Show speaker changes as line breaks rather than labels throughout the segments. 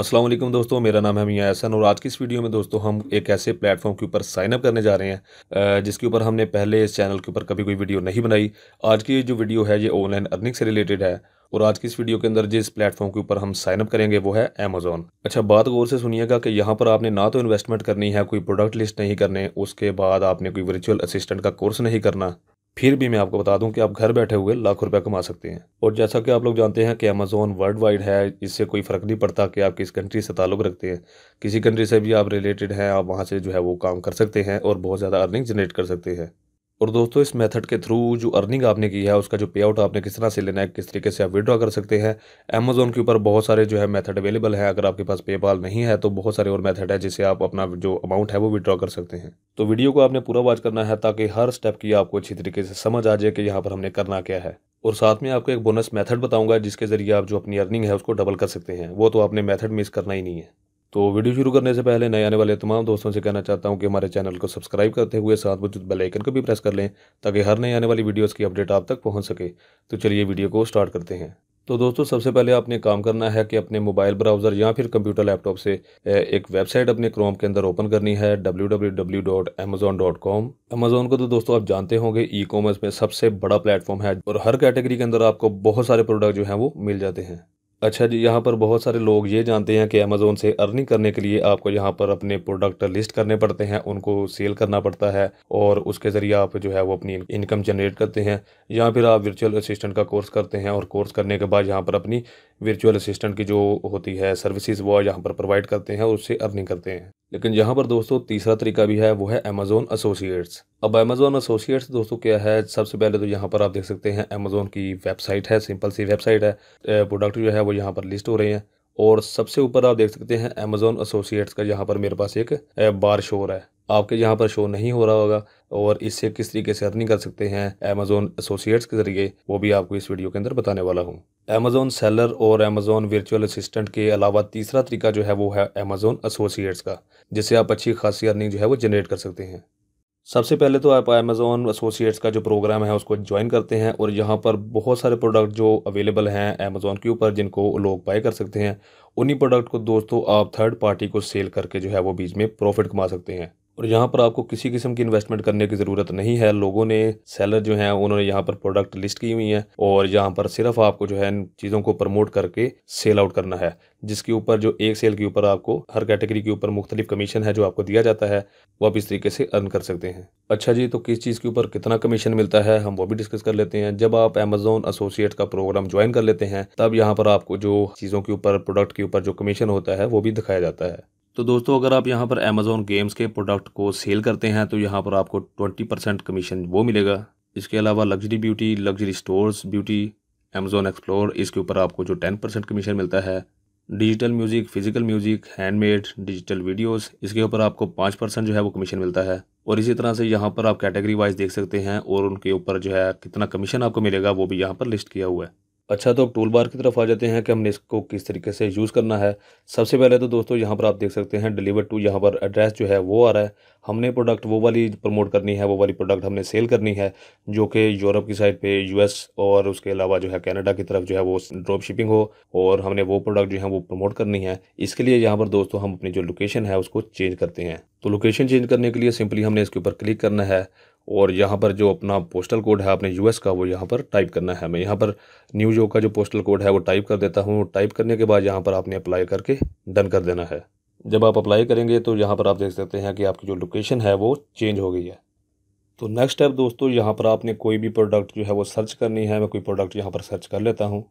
असलम दोस्तों मेरा नाम है मियाँ एहसन और आज की इस वीडियो में दोस्तों हम एक ऐसे प्लेटफॉर्म के ऊपर साइनअप करने जा रहे हैं जिसके ऊपर हमने पहले इस चैनल के ऊपर कभी कोई वीडियो नहीं बनाई आज की जो वीडियो है ये ऑनलाइन अर्निंग से रिलेटेड है और आज की इस वीडियो के अंदर जिस प्लेटफॉर्म के ऊपर हम साइनअप करेंगे वो है अमेजोन अच्छा बात गौर से सुनिएगा कि यहाँ पर आपने ना तो इन्वेस्टमेंट करनी है कोई प्रोडक्ट लिस्ट नहीं करने उसके बाद आपने कोई वर्चुअल असिस्टेंट का कोर्स नहीं करना फिर भी मैं आपको बता दूं कि आप घर बैठे हुए लाख रुपए कमा सकते हैं और जैसा कि आप लोग जानते हैं कि अमेजोन वर्ल्ड वाइड है इससे कोई फ़र्क नहीं पड़ता कि आप किस कंट्री से ताल्लुक़ रखते हैं किसी कंट्री से भी आप रिलेटेड हैं आप वहाँ से जो है वो काम कर सकते हैं और बहुत ज़्यादा अर्निंग जनरेट कर सकते हैं और दोस्तों इस मेथड के थ्रू जो अर्निंग आपने की है उसका जो पे आउट आपने किस तरह से लेना है किस तरीके से आप विड्रॉ कर सकते हैं अमेजोन के ऊपर बहुत सारे जो है मेथड अवेलेबल है अगर आपके पास पेपाल नहीं है तो बहुत सारे और मेथड है जिससे आप अपना जो अमाउंट है वो विड्रॉ कर सकते हैं तो वीडियो को आपने पूरा वॉच करना है ताकि हर स्टेप की आपको अच्छी तरीके से समझ आ जाए कि यहाँ पर हमने करना क्या है और साथ में आपको एक बोनस मेथड बताऊंगा जिसके ज़रिए आप जो अपनी अर्निंग है उसको डबल कर सकते हैं वो तो आपने मेथड मिस करना ही नहीं है तो वीडियो शुरू करने से पहले नए आने वाले तमाम दोस्तों से कहना चाहता हूं कि हमारे चैनल को सब्सक्राइब करते हुए साथ मौजूद बेल आइकन को भी प्रेस कर लें ताकि हर नए आने वाली वीडियोस की अपडेट आप तक पहुंच सके तो चलिए वीडियो को स्टार्ट करते हैं तो दोस्तों सबसे पहले आपने काम करना है कि अपने मोबाइल ब्राउज़र या फिर कंप्यूटर लैपटॉप से एक वेबसाइट अपने क्रोम के अंदर ओपन करनी है कॉम अमेजोन को तो दोस्तों आप जानते होंगे ई कॉमर्स में सबसे बड़ा प्लेटफॉर्म है और हर कैटेगरी के अंदर आपको बहुत सारे प्रोडक्ट जो हैं वो मिल जाते हैं अच्छा जी यहाँ पर बहुत सारे लोग ये जानते हैं कि अमेज़ोन से अर्निंग करने के लिए आपको यहाँ पर अपने प्रोडक्ट लिस्ट करने पड़ते हैं उनको सेल करना पड़ता है और उसके ज़रिए आप जो है वो अपनी इनकम जनरेट करते हैं या फिर आप वर्चुअल असिस्टेंट का कोर्स करते हैं और कोर्स करने के बाद यहाँ पर अपनी वर्चुअल असिस्टेंट की जो होती है सर्विसेज वो यहाँ पर प्रोवाइड करते हैं और उससे अर्निंग करते हैं लेकिन यहाँ पर दोस्तों तीसरा तरीका भी है वो है अमेजोन एसोसिएट्स अब अमेजोन एसोसिएट्स दोस्तों क्या है सबसे पहले तो यहाँ पर आप देख सकते हैं अमेजोन की वेबसाइट है सिंपल सी वेबसाइट है प्रोडक्ट जो है वो यहाँ पर लिस्ट हो रहे हैं और सबसे ऊपर आप देख सकते हैं अमेजोन एसोसिएट्स का यहाँ पर मेरे पास एक बार शोर है आपके यहाँ पर शो नहीं हो रहा होगा और इससे किस तरीके से अर्निंग कर सकते हैं अमेजोन एसोसिएट्स के जरिए वो भी आपको इस वीडियो के अंदर बताने वाला हूँ अमेजोन सेलर और अमेजोन वर्चुअल असिस्टेंट के अलावा तीसरा तरीका जो है वो है अमेजोन एसोसिएट्स का जिससे आप अच्छी खासी अर्निंग जो है वो जनरेट कर सकते हैं सबसे पहले तो आप अमेज़ोन एसोसिएट्स का जो प्रोग्राम है उसको ज्वाइन करते हैं और यहाँ पर बहुत सारे प्रोडक्ट जो अवेलेबल हैं अमेज़ोन के ऊपर जिनको लोग बाय कर सकते हैं उन्हीं प्रोडक्ट को दोस्तों आप थर्ड पार्टी को सेल करके जो है वो बीच में प्रॉफिट कमा सकते हैं और यहाँ पर आपको किसी किस्म की इन्वेस्टमेंट करने की ज़रूरत नहीं है लोगों ने सेलर जो हैं उन्होंने यहाँ पर प्रोडक्ट लिस्ट की हुई हैं और यहाँ पर सिर्फ आपको जो है इन चीज़ों को प्रमोट करके सेल आउट करना है जिसके ऊपर जो एक सेल के ऊपर आपको हर कैटेगरी के ऊपर मुख्तलिफ कमीशन है जो आपको दिया जाता है वो आप इस तरीके से अर्न कर सकते हैं अच्छा जी तो किस चीज़ के ऊपर कितना कमीशन मिलता है हम वो भी डिस्कस कर लेते हैं जब आप अमेजोन एसोसिएट का प्रोग्राम ज्वाइन कर लेते हैं तब यहाँ पर आपको जो चीज़ों के ऊपर प्रोडक्ट के ऊपर जो कमीशन होता है वो भी दिखाया जाता है तो दोस्तों अगर आप यहाँ पर अमेज़ोन गेम्स के प्रोडक्ट को सेल करते हैं तो यहाँ पर आपको ट्वेंटी परसेंट कमीशन वो मिलेगा इसके अलावा luxury beauty luxury stores beauty Amazon explore इसके ऊपर आपको जो टेन परसेंट कमीशन मिलता है digital music physical music handmade digital videos इसके ऊपर आपको पाँच परसेंट जो है वो कमीशन मिलता है और इसी तरह से यहाँ पर आप कैटेगरी वाइज देख सकते हैं और उनके ऊपर जो है कितना कमीशन आपको मिलेगा वो भी यहाँ पर लिस्ट किया हुआ है अच्छा तो टूल बार की तरफ आ जाते हैं कि हमने इसको किस तरीके से यूज़ करना है सबसे पहले तो दोस्तों यहाँ पर आप देख सकते हैं डिलीवर टू यहाँ पर एड्रेस जो है वो आ रहा है हमने प्रोडक्ट वो वाली प्रमोट करनी है वो वाली प्रोडक्ट हमने सेल करनी है जो कि यूरोप की साइड पे यूएस और उसके अलावा जो है कनाडा की तरफ जो है वो ड्रॉप शिपिंग हो और हमने वो प्रोडक्ट जो है वो प्रमोट करनी है इसके लिए यहाँ पर दोस्तों हम अपनी जो लोकेशन है उसको चेंज करते हैं तो लोकेशन चेंज करने के लिए सिंपली हमने इसके ऊपर क्लिक करना है और यहाँ पर जो अपना पोस्टल कोड है आपने यूएस का वो यहाँ पर टाइप करना है मैं यहाँ पर न्यूयॉर्क का जो पोस्टल कोड है वो टाइप कर देता हूँ टाइप करने के बाद यहाँ पर आपने अप्लाई करके डन कर देना है जब आप अप्लाई करेंगे तो यहाँ पर आप देख सकते हैं कि आपकी जो लोकेशन है वो चेंज हो गई है तो नेक्स्ट स्टेप दोस्तों यहाँ पर आपने कोई भी प्रोडक्ट जो है वो सर्च करनी है मैं कोई प्रोडक्ट यहाँ पर सर्च कर लेता हूँ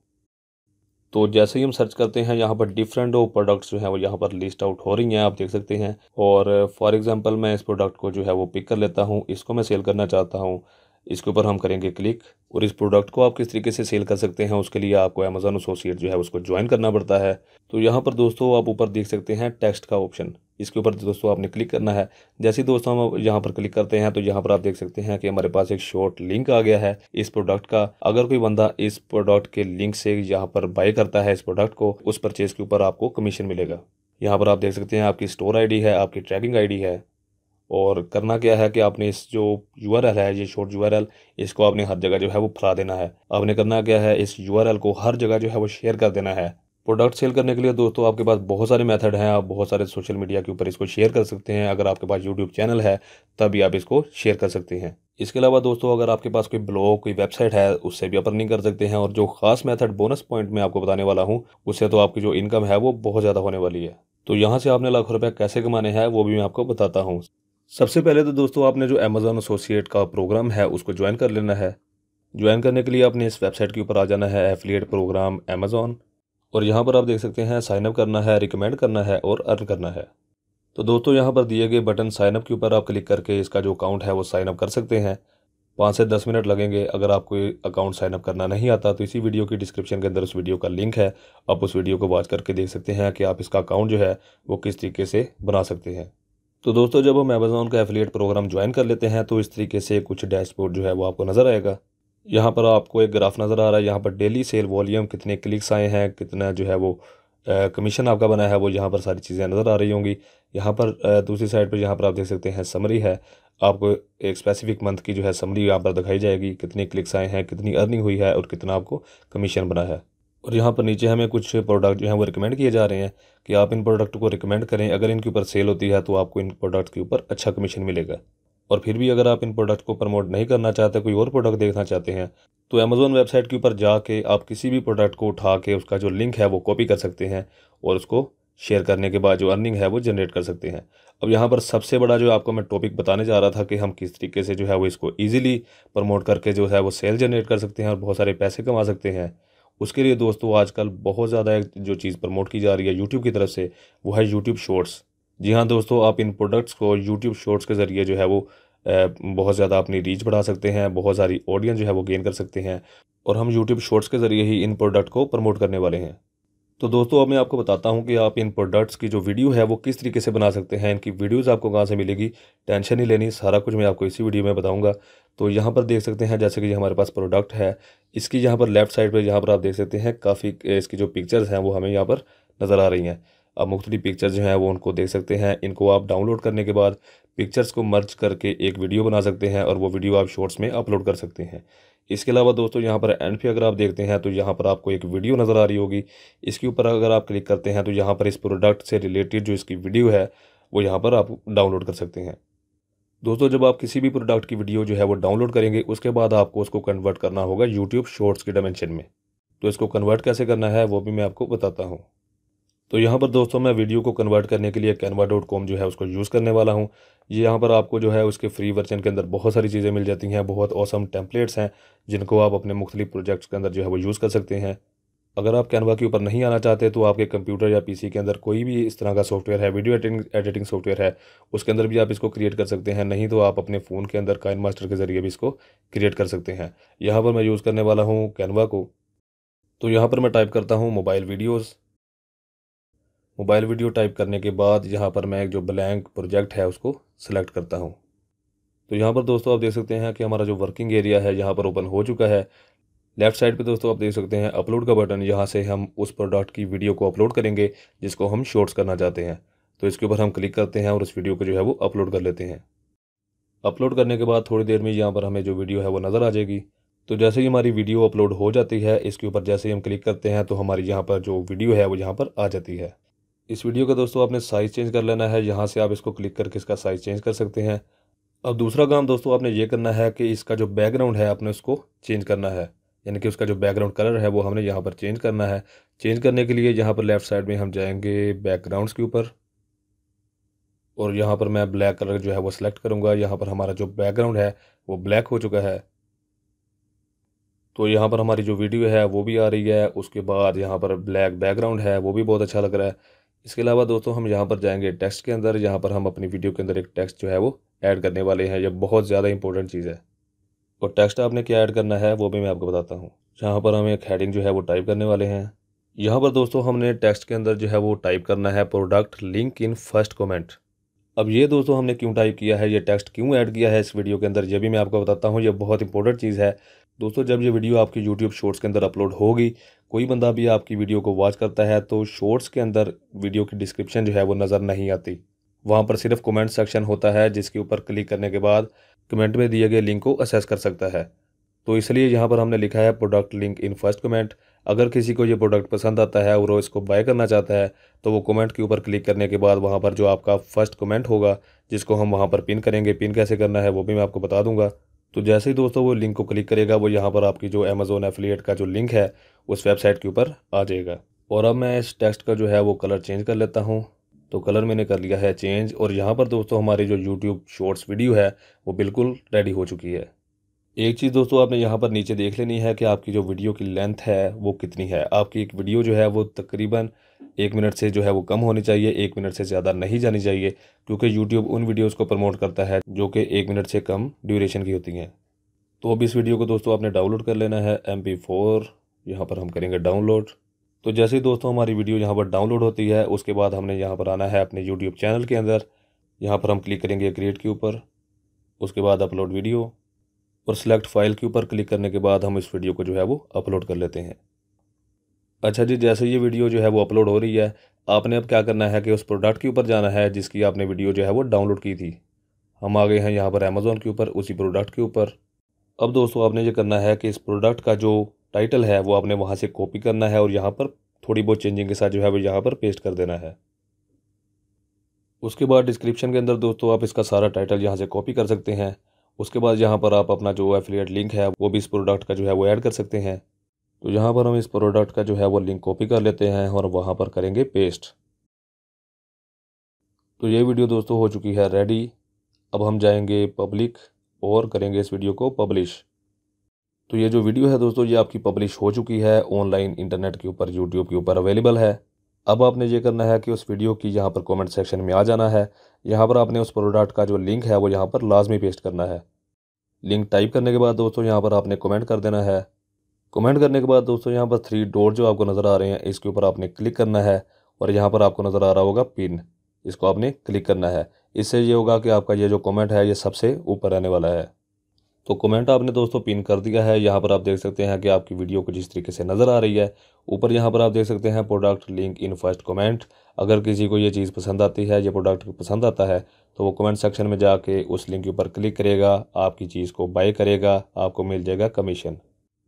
तो जैसे ही हम सर्च करते हैं यहाँ पर डिफरेंट वो प्रोडक्ट्स जो है वो यहाँ पर लिस्ट आउट हो रही हैं आप देख सकते हैं और फॉर एग्जांपल मैं इस प्रोडक्ट को जो है वो पिक कर लेता हूँ इसको मैं सेल करना चाहता हूँ इसके ऊपर हम करेंगे क्लिक और इस प्रोडक्ट को आप किस तरीके से सेल कर सकते हैं उसके लिए आपको अमेज़ोन एसोसिएट जो है उसको ज्वाइन करना पड़ता है तो यहाँ पर दोस्तों आप ऊपर देख सकते हैं टेक्स्ट का ऑप्शन इसके ऊपर दोस्तों आपने क्लिक करना है जैसे दोस्तों हम यहाँ पर क्लिक करते हैं तो यहाँ पर आप देख सकते हैं कि हमारे पास एक शॉर्ट लिंक आ गया है इस प्रोडक्ट का अगर कोई बंदा इस प्रोडक्ट के लिंक से यहाँ पर बाय करता है इस प्रोडक्ट को उस परचेज के ऊपर आपको कमीशन मिलेगा यहाँ पर आप देख सकते हैं आपकी स्टोर आई है आपकी ट्रैकिंग आई है और करना क्या है कि आपने इस जो यू है ये शॉर्ट यू इसको आपने हर जगह जो है वो फैला देना है आपने करना क्या है इस यू को हर जगह जो है वो शेयर कर देना है प्रोडक्ट सेल करने के लिए दोस्तों आपके पास बहुत सारे मेथड हैं आप बहुत सारे सोशल मीडिया के ऊपर इसको शेयर कर सकते हैं अगर आपके पास यूट्यूब चैनल है तभी आप इसको शेयर कर सकते हैं इसके अलावा दोस्तों अगर आपके पास कोई ब्लॉग कोई वेबसाइट है उससे भी आप अर्निंग कर सकते हैं और जो खास मेथड बोनस पॉइंट में आपको बताने वाला हूँ उससे तो आपकी जो इनकम है वो बहुत ज़्यादा होने वाली है तो यहाँ से आपने लाखों रुपये कैसे कमाने हैं वो भी मैं आपको बताता हूँ सबसे पहले तो दोस्तों आपने जो अमेज़ोन एसोसिएट का प्रोग्राम है उसको ज्वाइन कर लेना है ज्वाइन करने के लिए आपने इस वेबसाइट के ऊपर आ जाना है एफिलिएट प्रोग्राम अमेजॉन और यहाँ पर आप देख सकते हैं साइनअप करना है रिकमेंड करना है और अर्न करना है तो दोस्तों यहाँ पर दिए गए बटन साइनअप के ऊपर आप क्लिक करके इसका जो अकाउंट है वो साइनअप कर सकते हैं पाँच से दस मिनट लगेंगे अगर आपको अकाउंट साइनअप करना नहीं आता तो इसी वीडियो की डिस्क्रिप्शन के अंदर उस वीडियो का लिंक है आप उस वीडियो को वॉच करके देख सकते हैं कि आप इसका अकाउंट जो है वो किस तरीके से बना सकते हैं तो दोस्तों जब हम अमेज़ोन का एफिलिएट प्रोग्राम ज्वाइन कर लेते हैं तो इस तरीके से कुछ डैशबोर्ड जो है वो आपको नज़र आएगा यहाँ पर आपको एक ग्राफ नज़र आ रहा है यहाँ पर डेली सेल वॉल्यूम कितने क्लिक्स आए हैं कितना जो है वो कमीशन आपका बना है वो यहाँ पर सारी चीज़ें नज़र आ रही होंगी यहाँ पर दूसरी साइड पर यहाँ पर आप देख सकते हैं समरी है आपको एक स्पेसिफिक मंथ की जो है समरी यहाँ पर दिखाई जाएगी कितने क्लिक्स आए हैं कितनी अर्निंग हुई है और कितना आपको कमीशन बना है और यहाँ पर नीचे हमें कुछ प्रोडक्ट जो है वो रिकमेंड किए जा रहे हैं कि आप इन प्रोडक्ट को रिकमेंड करें अगर इनके ऊपर सेल होती है तो आपको इन प्रोडक्ट के ऊपर अच्छा कमीशन मिलेगा और फिर भी अगर आप इन प्रोडक्ट को प्रमोट नहीं करना चाहते कोई और प्रोडक्ट देखना चाहते हैं तो अमेज़ोन वेबसाइट के ऊपर जाके आप किसी भी प्रोडक्ट को उठा के उसका जो लिंक है वो कॉपी कर सकते हैं और उसको शेयर करने के बाद जो अर्निंग है वो जनरेट कर सकते हैं अब यहाँ पर सबसे बड़ा जो आपको मैं टॉपिक बताने जा रहा था कि हम किस तरीके से जो है वो इसको ईजिली प्रमोट करके जो है वो सेल जनरेट कर सकते हैं और बहुत सारे पैसे कमा सकते हैं उसके लिए दोस्तों आजकल बहुत ज़्यादा जो चीज़ प्रमोट की जा रही है यूट्यूब की तरफ से वो है यूट्यूब शॉर्ट्स जी हाँ दोस्तों आप इन प्रोडक्ट्स को यूट्यूब शॉर्ट्स के ज़रिए जो है वो बहुत ज़्यादा अपनी रीच बढ़ा सकते हैं बहुत सारी ऑडियंस जो है वो गेन कर सकते हैं और हम यूट्यूब शॉर्ट्स के ज़रिए ही इन प्रोडक्ट को प्रमोट करने वाले हैं तो दोस्तों अब मैं आपको बताता हूँ कि आप इन प्रोडक्ट्स की जो वीडियो है वो किस तरीके से बना सकते हैं इनकी वीडियोस आपको कहाँ से मिलेगी टेंशन नहीं लेनी सारा कुछ मैं आपको इसी वीडियो में बताऊँगा तो यहाँ पर देख सकते हैं जैसे कि हमारे पास प्रोडक्ट है इसकी यहाँ पर लेफ्ट साइड पर यहाँ पर आप देख सकते हैं काफ़ी इसकी जो पिक्चर्स हैं वो हमें यहाँ पर नज़र आ रही हैं आप मुख्तलि पिक्चर जो है वो उनको देख सकते हैं इनको आप डाउनलोड करने के बाद पिक्चर्स को मर्ज करके एक वीडियो बना सकते हैं और वो वीडियो आप शॉर्ट्स में अपलोड कर सकते हैं इसके अलावा दोस्तों यहाँ पर एंड पे अगर आप देखते हैं तो यहाँ पर आपको एक वीडियो नज़र आ रही होगी इसके ऊपर अगर आप क्लिक करते हैं तो यहाँ पर इस प्रोडक्ट से रिलेटेड जो इसकी वीडियो है वो यहाँ पर आप डाउनलोड कर सकते हैं दोस्तों जब आप किसी भी प्रोडक्ट की वीडियो जो है वो डाउनलोड करेंगे उसके बाद आपको उसको कन्वर्ट करना होगा यूट्यूब शॉर्ट्स के डायमेंशन में तो इसको कन्वर्ट कैसे करना है वो भी मैं आपको बताता हूँ तो यहाँ पर दोस्तों मैं वीडियो को कन्वर्ट करने के लिए कैनवा डॉट कॉम जो है उसको यूज़ करने वाला हूँ ये यहाँ पर आपको जो है उसके फ्री वर्जन के अंदर बहुत सारी चीज़ें मिल जाती हैं बहुत औसम टेम्पलेट्स हैं जिनको आप अपने मुख्तलिफ प्रोजेक्ट्स के अंदर जो है वो यूज़ कर सकते हैं अगर आप कैनवा के ऊपर नहीं आना चाहते तो आपके कंप्यूटर या पीसी के अंदर कोई भी इस तरह का सॉफ्टवेयर है वीडियो एडिटिंग सॉफ्टवेयर है उसके अंदर भी आप इसको क्रिएट कर सकते हैं नहीं तो आप अपने फ़ोन के अंदर काइन मास्टर के ज़रिए भी इसको क्रिएट कर सकते हैं यहाँ पर मैं यूज़ करने वाला हूँ कैनवा को तो यहाँ पर मैं टाइप करता हूँ mobile videos mobile video type करने के बाद यहाँ पर मैं एक जो ब्लैंक प्रोजेक्ट है उसको सिलेक्ट करता हूँ तो यहाँ पर दोस्तों आप देख सकते हैं कि हमारा जो वर्किंग एरिया है यहाँ पर ओपन हो चुका है लेफ्ट साइड पे दोस्तों आप देख सकते हैं अपलोड का बटन यहाँ से हम उस प्रोडक्ट की वीडियो को अपलोड करेंगे जिसको हम शॉर्ट्स करना चाहते हैं तो इसके ऊपर हम क्लिक करते हैं और उस वीडियो को जो है वो अपलोड कर लेते हैं अपलोड करने के बाद थोड़ी देर में यहाँ पर हमें जो वीडियो है वो नज़र आ जाएगी तो जैसे ही हमारी वीडियो अपलोड हो जाती है इसके ऊपर जैसे ही हम क्लिक करते हैं तो हमारी यहाँ पर जो वीडियो है वो यहाँ पर आ जाती है इस वीडियो का दोस्तों आपने साइज़ चेंज कर लेना है यहाँ से आप इसको क्लिक करके इसका साइज़ चेंज कर सकते हैं अब दूसरा काम दोस्तों आपने ये करना है कि इसका जो बैकग्राउंड है आपने उसको चेंज करना है यानी कि उसका जो बैकग्राउंड कलर है वो हमने यहाँ पर चेंज करना है चेंज करने के लिए यहाँ पर लेफ़्ट साइड में हम जाएंगे बैकग्राउंड्स के ऊपर और यहाँ पर मैं ब्लैक कलर जो है वो सिलेक्ट करूँगा यहाँ पर हमारा जो बैकग्राउंड है वो ब्लैक हो चुका है तो यहाँ पर हमारी जो वीडियो है वो भी आ रही है उसके बाद यहाँ पर ब्लैक बैकग्राउंड है वो भी बहुत अच्छा लग रहा है इसके अलावा दोस्तों हम यहाँ पर जाएंगे टेक्स्ट के अंदर यहाँ पर हम अपनी वीडियो के अंदर एक टेक्स्ट जो है वो ऐड करने वाले हैं यह बहुत ज़्यादा इंपॉर्टेंट चीज़ है और टेक्स्ट आपने क्या ऐड करना है वो भी मैं आपको बताता हूँ यहाँ पर हम एक हेडिंग जो है वो टाइप करने वाले हैं यहाँ पर दोस्तों हमने टेक्स्ट के अंदर जो है वो टाइप करना है product link in first comment अब ये दोस्तों हमने क्यों टाइप किया है ये टेक्स्ट क्यों ऐड किया है इस वीडियो के अंदर ये भी मैं आपको बताता हूँ ये बहुत इंपॉर्टेंट चीज़ है दोस्तों जब ये वीडियो आपकी यूट्यूब शॉर्ट्स के अंदर अपलोड होगी कोई बंदा भी आपकी वीडियो को वॉच करता है तो शॉर्ट्स के अंदर वीडियो की डिस्क्रिप्शन जो है वो नज़र नहीं आती वहाँ पर सिर्फ कमेंट सेक्शन होता है जिसके ऊपर क्लिक करने के बाद कमेंट में दिए गए लिंक को असेस कर सकता है तो इसलिए यहाँ पर हमने लिखा है product link in first comment अगर किसी को ये प्रोडक्ट पसंद आता है और वो इसको बाय करना चाहता है तो वो कमेंट के ऊपर क्लिक करने के बाद वहाँ पर जो आपका फर्स्ट कमेंट होगा जिसको हम वहाँ पर पिन करेंगे पिन कैसे करना है वो भी मैं आपको बता दूंगा तो जैसे ही दोस्तों वो लिंक को क्लिक करेगा वो यहाँ पर आपकी जो अमेज़ोन एफिलिएट का जो लिंक है उस वेबसाइट के ऊपर आ जाएगा और अब मैं इस टेक्स्ट का जो है वो कलर चेंज कर लेता हूँ तो कलर मैंने कर लिया है चेंज और यहाँ पर दोस्तों हमारी जो यूट्यूब शॉर्ट्स वीडियो है वो बिल्कुल रेडी हो चुकी है एक चीज़ दोस्तों आपने यहाँ पर नीचे देख लेनी है कि आपकी जो वीडियो की लेंथ है वो कितनी है आपकी एक वीडियो जो है वो तकरीबन एक मिनट से जो है वो कम होनी चाहिए एक मिनट से ज़्यादा नहीं जानी चाहिए क्योंकि यूट्यूब उन वीडियोज़ को प्रमोट करता है जो कि एक मिनट से कम ड्यूरेशन की होती हैं तो अब इस वीडियो को दोस्तों आपने डाउनलोड कर लेना है एम पी फोर यहाँ पर हम करेंगे डाउनलोड तो जैसे दोस्तों हमारी वीडियो यहाँ पर डाउनलोड होती है उसके बाद हमने यहाँ पर आना है अपने यूट्यूब चैनल के अंदर यहाँ पर हम क्लिक करेंगे क्रिएट के ऊपर उसके बाद अपलोड वीडियो और सिलेक्ट फाइल के ऊपर क्लिक करने के बाद हम इस वीडियो को जो है वो अपलोड कर लेते हैं अच्छा जी जैसे ये वीडियो जो है वो अपलोड हो रही है आपने अब क्या करना है कि उस प्रोडक्ट के ऊपर जाना है जिसकी आपने वीडियो जो है वो डाउनलोड की थी हम आ गए हैं यहाँ पर अमेज़ोन के ऊपर उसी प्रोडक्ट के ऊपर अब दोस्तों आपने ये करना है कि इस प्रोडक्ट का जो टाइटल है वो आपने वहाँ से कॉपी करना है और यहाँ पर थोड़ी बहुत चेंजिंग के साथ जो है वो यहाँ पर पेस्ट कर देना है उसके बाद डिस्क्रिप्शन के अंदर दोस्तों आप इसका सारा टाइटल यहाँ से कॉपी कर सकते हैं उसके बाद यहाँ पर आप अपना जो एफिलिएट लिंक है वो भी इस प्रोडक्ट का जो है वो ऐड कर सकते हैं तो यहाँ पर हम इस प्रोडक्ट का जो है वो लिंक कॉपी कर लेते हैं और वहाँ पर करेंगे पेस्ट तो ये वीडियो दोस्तों हो चुकी है रेडी अब हम जाएंगे पब्लिक और करेंगे इस वीडियो को पब्लिश तो ये जो वीडियो है दोस्तों ये आपकी पब्लिश हो चुकी है ऑनलाइन इंटरनेट के ऊपर यूट्यूब के ऊपर अवेलेबल है अब आपने ये करना है कि उस वीडियो की यहाँ पर कमेंट सेक्शन में आ जाना है यहाँ पर आपने उस प्रोडक्ट का जो लिंक है वो यहाँ पर लाजमी पेस्ट करना है लिंक टाइप करने के बाद दोस्तों यहाँ पर आपने कमेंट कर देना है कमेंट करने के बाद दोस्तों यहाँ पर थ्री डोर जो आपको नज़र आ रहे हैं इसके ऊपर आपने क्लिक करना है और यहाँ पर आपको नज़र आ रहा होगा पिन इसको आपने क्लिक करना है इससे ये होगा कि आपका ये जो कॉमेंट है ये सबसे ऊपर रहने वाला है तो कमेंट आपने दोस्तों पिन कर दिया है यहाँ पर आप देख सकते हैं कि आपकी वीडियो कुछ इस तरीके से नज़र आ रही है ऊपर यहाँ पर आप देख सकते हैं product link in first comment अगर किसी को ये चीज़ पसंद आती है या प्रोडक्ट पसंद आता है तो वो कमेंट सेक्शन में जाके उस लिंक के ऊपर क्लिक करेगा आपकी चीज़ को बाय करेगा आपको मिल जाएगा कमीशन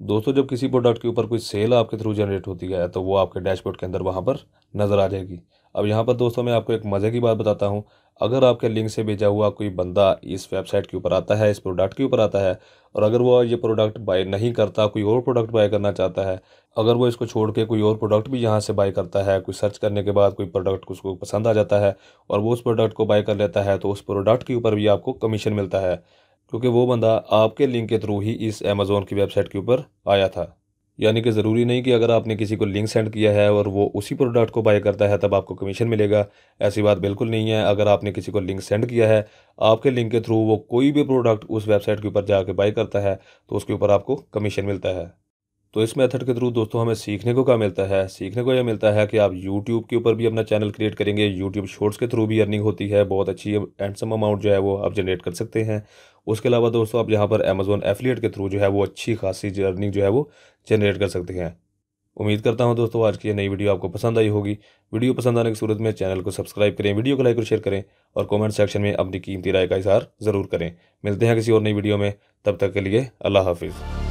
दोस्तों जब किसी प्रोडक्ट के ऊपर कोई सेल आपके थ्रू जनरेट होती है तो वो आपके डैशबोर्ड के अंदर वहाँ पर नज़र आ जाएगी अब यहाँ पर दोस्तों मैं आपको एक मज़े की बात बताता हूँ अगर आपके लिंक से भेजा हुआ कोई बंदा इस वेबसाइट के ऊपर आता है इस प्रोडक्ट के ऊपर आता है और अगर वो ये प्रोडक्ट बाय नहीं करता कोई और प्रोडक्ट बाय करना चाहता है अगर वो इसको छोड़ के कोई और प्रोडक्ट भी यहाँ से बाय करता है कोई सर्च करने के बाद कोई प्रोडक्ट उसको पसंद आ जाता है और वो उस प्रोडक्ट को बाय कर लेता है तो उस प्रोडक्ट के ऊपर भी आपको कमीशन मिलता है क्योंकि वो बंदा आपके लिंक के थ्रू ही इस अमेज़ोन की वेबसाइट के ऊपर आया था यानी कि ज़रूरी नहीं कि अगर आपने किसी को लिंक सेंड किया है और वो उसी प्रोडक्ट को बाय करता है तब आपको कमीशन मिलेगा ऐसी बात बिल्कुल नहीं है अगर आपने किसी को लिंक सेंड किया है आपके लिंक के थ्रू वो कोई भी प्रोडक्ट उस वेबसाइट के ऊपर जाके बाय करता है तो उसके ऊपर आपको कमीशन मिलता है तो इस मेथड के थ्रू दोस्तों हमें सीखने को क्या मिलता है सीखने को यह मिलता है कि आप यूट्यूब के ऊपर भी अपना चैनल क्रिएट करेंगे यूट्यूब शॉर्ट्स के थ्रू भी अर्निंग होती है बहुत अच्छी एंडसम अमाउंट जो है वो आप जनरेट कर सकते हैं उसके अलावा दोस्तों आप यहाँ पर अमेज़ोन एफिलिएट के थ्रू जो है वो अच्छी खासी अर्निंग जो है वो जनरेट कर सकते हैं उम्मीद करता हूं दोस्तों आज की नई वीडियो आपको पसंद आई होगी वीडियो पसंद आने की सूरत में चैनल को सब्सक्राइब करें वीडियो को लाइक और शेयर करें और कमेंट सेक्शन में अपनी कीमती राय का इजहार ज़रूर करें मिलते हैं किसी और नई वीडियो में तब तक के लिए अल्लाह हाफिज़